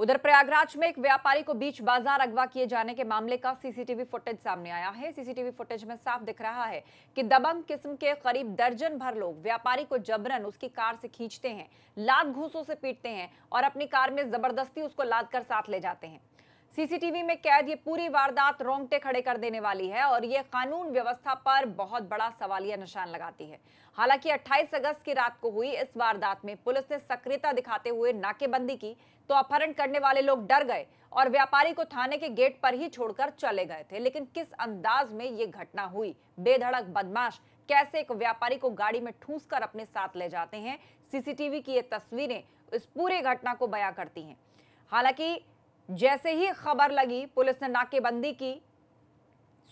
उधर प्रयागराज में एक व्यापारी को बीच बाजार अगवा किए जाने के मामले का सीसीटीवी फुटेज सामने आया है सीसीटीवी फुटेज में साफ दिख रहा है कि दबंग किस्म के करीब दर्जन भर लोग व्यापारी को जबरन उसकी कार से खींचते हैं लात घूसों से पीटते हैं और अपनी कार में जबरदस्ती उसको लाद कर साथ ले जाते हैं सीसीटीवी में कैद ये पूरी वारदात रोंगटे खड़े कर देने वाली है और ये कानून व्यवस्था पर बहुत बड़ा सवालिया निशान लगाती है हालांकि 28 अगस्त की रात को हुई इस वारदात में पुलिस ने सक्रियता दिखाते हुए नाकेबंदी की तो अपहरण करने वाले लोग डर गए और व्यापारी को थाने के गेट पर ही छोड़कर चले गए थे लेकिन किस अंदाज में ये घटना हुई बेधड़क बदमाश कैसे एक व्यापारी को गाड़ी में ठूंस कर अपने साथ ले जाते हैं सीसीटीवी की ये तस्वीरें इस पूरे घटना को बया करती हैं हालांकि जैसे ही खबर लगी पुलिस ने नाकेबंदी की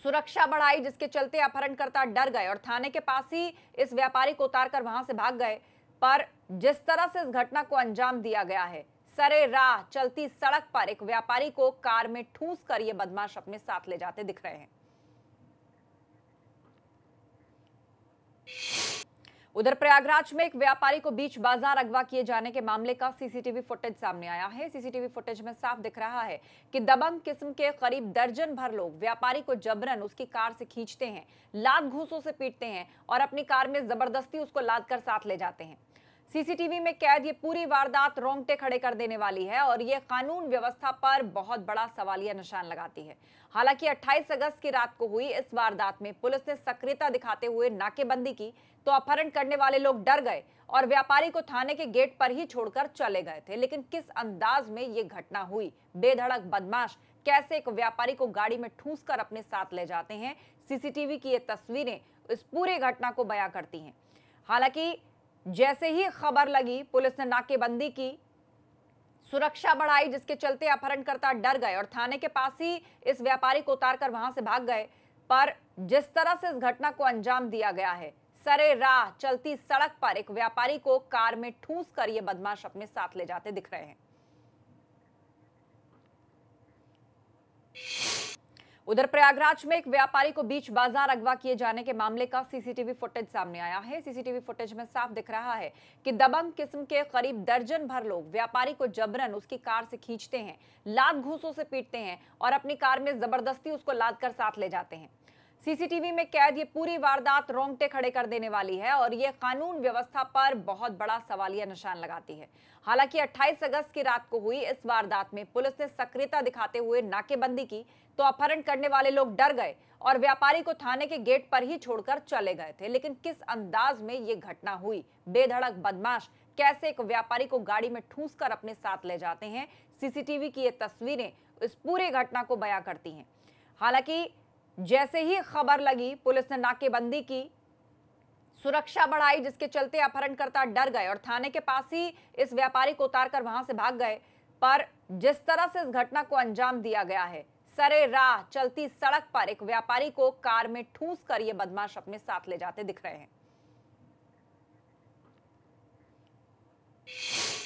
सुरक्षा बढ़ाई जिसके चलते अपहरणकर्ता डर गए और थाने के पास ही इस व्यापारी को उतारकर वहां से भाग गए पर जिस तरह से इस घटना को अंजाम दिया गया है सरे राह चलती सड़क पर एक व्यापारी को कार में ठूस कर ये बदमाश अपने साथ ले जाते दिख रहे हैं उधर प्रयागराज में एक व्यापारी को बीच बाजार अगवा किए जाने के मामले का सीसीटीवी फुटेज सामने आया है सीसीटीवी फुटेज में साफ दिख रहा है कि दबंग किस्म के करीब दर्जन भर लोग व्यापारी को जबरन उसकी कार से खींचते हैं लाद घूसों से पीटते हैं और अपनी कार में जबरदस्ती उसको लाद कर साथ ले जाते हैं सीसीटीवी में कैद ये पूरी वारदात रोंगटे खड़े कर देने वाली है और ये कानून व्यवस्था पर बहुत बड़ा सवालिया निशान लगाती है हालांकि 28 अगस्त की रात को हुई इस वारदात में पुलिस ने सक्रियता दिखाते हुए नाकेबंदी की तो अपहरण करने वाले लोग डर गए और व्यापारी को थाने के गेट पर ही छोड़कर चले गए थे लेकिन किस अंदाज में ये घटना हुई बेधड़क बदमाश कैसे एक व्यापारी को गाड़ी में ठूंस कर अपने साथ ले जाते हैं सीसीटीवी की ये तस्वीरें इस पूरी घटना को बया करती हैं हालांकि जैसे ही खबर लगी पुलिस ने नाकेबंदी की सुरक्षा बढ़ाई जिसके चलते अपहरणकर्ता डर गए और थाने के पास ही इस व्यापारी को उतारकर वहां से भाग गए पर जिस तरह से इस घटना को अंजाम दिया गया है सरे राह चलती सड़क पर एक व्यापारी को कार में ठूस कर ये बदमाश अपने साथ ले जाते दिख रहे हैं उधर प्रयागराज में एक व्यापारी को बीच बाजार अगवा किए जाने के मामले का सीसीटीवी फुटेज सामने आया है सीसीटीवी फुटेज में साफ दिख रहा है कि दबंग किस्म के करीब दर्जन भर लोग व्यापारी को जबरन उसकी कार से खींचते हैं लात घूसों से पीटते हैं और अपनी कार में जबरदस्ती उसको लाद कर साथ ले जाते हैं सीसीटीवी में कैद ये पूरी वारदात रोंगटे खड़े कर देने वाली है और ये कानून व्यवस्था पर बहुत बड़ा सवालिया निशान लगाती है हालांकि 28 अगस्त की रात को हुई इस वारदात में पुलिस ने सक्रियता दिखाते हुए नाकेबंदी की तो अपहरण करने वाले लोग डर गए और व्यापारी को थाने के गेट पर ही छोड़कर चले गए थे लेकिन किस अंदाज में ये घटना हुई बेधड़क बदमाश कैसे एक व्यापारी को गाड़ी में ठूंस कर अपने साथ ले जाते हैं सीसीटीवी की ये तस्वीरें इस पूरी घटना को बया करती हैं हालांकि जैसे ही खबर लगी पुलिस ने नाकेबंदी की सुरक्षा बढ़ाई जिसके चलते अपहरणकर्ता डर गए और थाने के पास ही इस व्यापारी को उतारकर वहां से भाग गए पर जिस तरह से इस घटना को अंजाम दिया गया है सरे राह चलती सड़क पर एक व्यापारी को कार में ठूस कर ये बदमाश अपने साथ ले जाते दिख रहे हैं